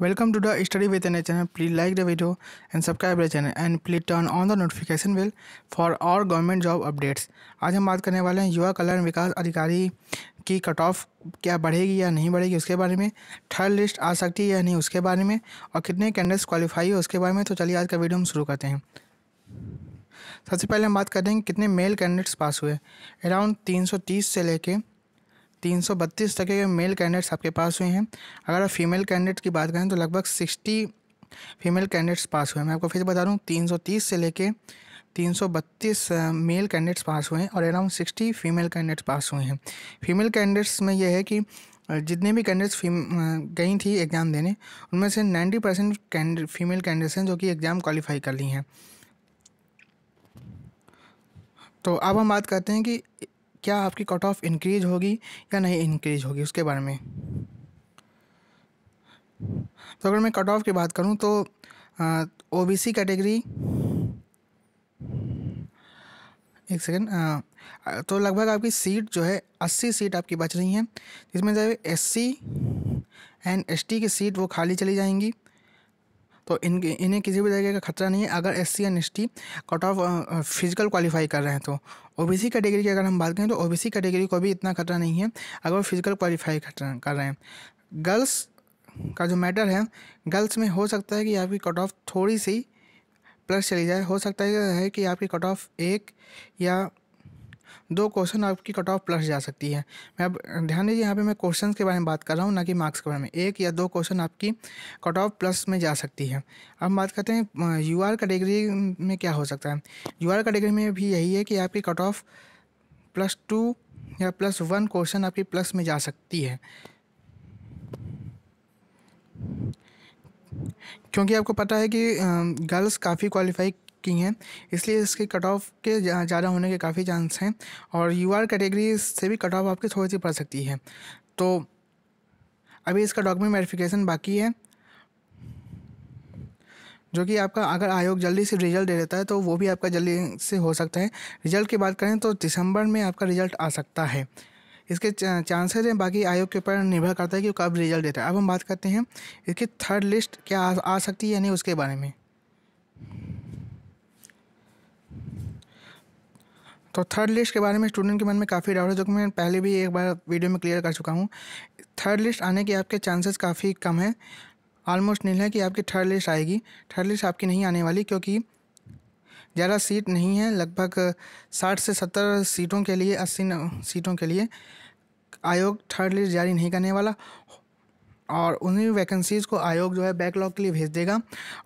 welcome to the with with NA channel please like the video and subscribe the channel and please turn on the notification bell for और government job updates आज हम बात करने वाले हैं युवा कल्याण विकास अधिकारी की कट ऑफ क्या बढ़ेगी या नहीं बढ़ेगी उसके बारे में थर्ड लिस्ट आ सकती है या नहीं उसके बारे में और कितने कैंडिडेट्स क्वालिफाई है उसके बारे में तो चलिए आज का वीडियो हम शुरू करते हैं सबसे पहले हम बात हैं कितने मेल कैंडिडेट्स पास हुए अराउंड तीस से लेके तीन सौ बत्तीस तक के मेल कैंडिडेट्स आपके पास हुए हैं अगर आप फीमेल कैंडिडेट की बात करें तो लगभग सिक्सटी फीमेल कैंडिडेट्स पास हुए हैं मैं आपको फिर बता रहा हूँ तीन सौ तीस से लेके तीन सौ बत्तीस मेल कैंडिडेट्स पास हुए हैं और around sixty female candidates pass हुए हैं फीमेल कैंडिडेट्स में यह है कि जितने भी कैंडिडेट्स गई थी एग्ज़ाम देने उनमें से ninety percent candidate female candidates हैं जो कि एग्ज़ाम क्वालिफाई कर ली हैं तो अब हम बात करते हैं कि क्या आपकी कट ऑफ इंक्रीज होगी या नहीं इंक्रीज होगी उसके बारे में तो अगर मैं कट ऑफ की बात करूं तो ओ बी सी कैटेगरी एक सेकेंड तो लगभग आपकी सीट जो है अस्सी सीट आपकी बच रही हैं जिसमें जो है S C and S T की सीट वो खाली चली जाएंगी तो इन इन्हें किसी भी तरीके का खतरा नहीं है अगर S C and S T cut off physical qualify कर रहे हैं तो ओ बी सी कैटेगरी की अगर हम बात करें तो ओ बी सी कैटेगरी को भी इतना खतरा नहीं है अगर वो फिजिकल क्वालिफाई कर रहे हैं गर्ल्स का जो मैटर है गर्ल्स में हो सकता है कि आपकी कट ऑफ थोड़ी सी प्लस चली जाए हो सकता है कि आपकी कट ऑफ एक या दो क्वेश्चन आपकी कट ऑफ प्लस जा सकती है मैं अब ध्यान दीजिए यहाँ पे मैं क्वेश्चन के बारे में बात कर रहा हूँ ना कि मार्क्स के बारे में एक या दो क्वेश्चन आपकी कट ऑफ प्लस में जा सकती है अब बात करते हैं यू आर कैटेगरी में क्या हो सकता है यू आर कैटेगरी में भी यही है कि आपकी कट ऑफ प्लस टू या प्लस वन क्वेश्चन आपकी प्लस में जा सकती है क्योंकि आपको पता है कि गर्ल्स काफ़ी क्वालिफाई की हैं इसलिए इसके कट ऑफ के ज़्यादा होने के काफ़ी चांस हैं और यू आर कैटेगरी से भी कट ऑफ आपकी थोड़ी सी पड़ सकती है तो अभी इसका डॉक्यूमेंट वेरिफिकेशन बाकी है जो कि आपका अगर आयोग जल्दी से रिजल्ट दे देता है तो वो भी आपका जल्दी से हो सकता है रिजल्ट की बात करें तो दिसंबर में आपका रिजल्ट आ सकता है इसके चांसेस हैं बाकी आयोग के ऊपर निर्भर करता है कि कब रिजल्ट देता है अब हम बात करते हैं इसकी थर्ड लिस्ट क्या आ, आ सकती है या नहीं उसके बारे में तो थर्ड लिस्ट के बारे में स्टूडेंट के मन में काफ़ी डाउट है जो कि मैं पहले भी एक बार वीडियो में क्लियर कर चुका हूँ थर्ड लिस्ट आने के आपके चांसेस काफ़ी कम है ऑलमोस्ट नील है कि आपकी थर्ड लिस्ट आएगी थर्ड लिस्ट आपकी नहीं आने वाली क्योंकि ज़्यादा सीट नहीं है लगभग साठ से सत्तर सीटों के लिए अस्सी सीटों के लिए आयोग थर्ड लिस्ट जारी नहीं करने वाला और उन्हीं वैकेंसीज़ को आयोग जो है बैकलॉग के लिए भेज देगा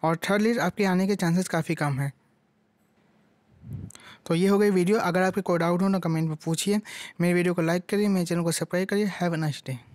और थर्ड लिस्ट आपके आने के चांसेस काफ़ी कम हैं तो ये हो गई वीडियो अगर आपके कोई डाउट हो ना कमेंट में पूछिए मेरी वीडियो को लाइक करिए मेरे चैनल को सब्सक्राइब करिए हैव अ नाइस डे